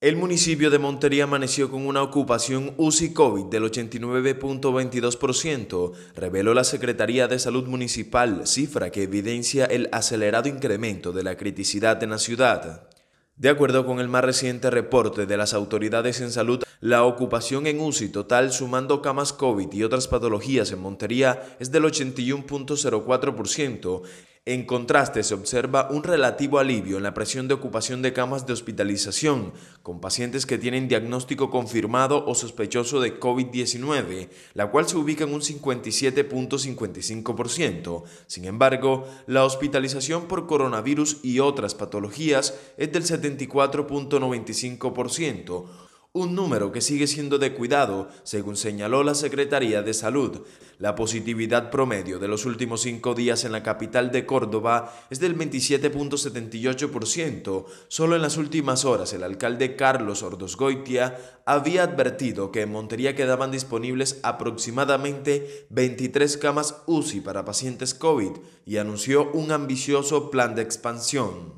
El municipio de Montería amaneció con una ocupación UCI COVID del 89.22%, reveló la Secretaría de Salud Municipal, cifra que evidencia el acelerado incremento de la criticidad en la ciudad. De acuerdo con el más reciente reporte de las autoridades en salud, la ocupación en UCI total sumando camas COVID y otras patologías en Montería es del 81.04%, en contraste, se observa un relativo alivio en la presión de ocupación de camas de hospitalización, con pacientes que tienen diagnóstico confirmado o sospechoso de COVID-19, la cual se ubica en un 57.55%. Sin embargo, la hospitalización por coronavirus y otras patologías es del 74.95%, un número que sigue siendo de cuidado, según señaló la Secretaría de Salud. La positividad promedio de los últimos cinco días en la capital de Córdoba es del 27.78%. Solo en las últimas horas el alcalde Carlos Ordosgoitia había advertido que en Montería quedaban disponibles aproximadamente 23 camas UCI para pacientes COVID y anunció un ambicioso plan de expansión.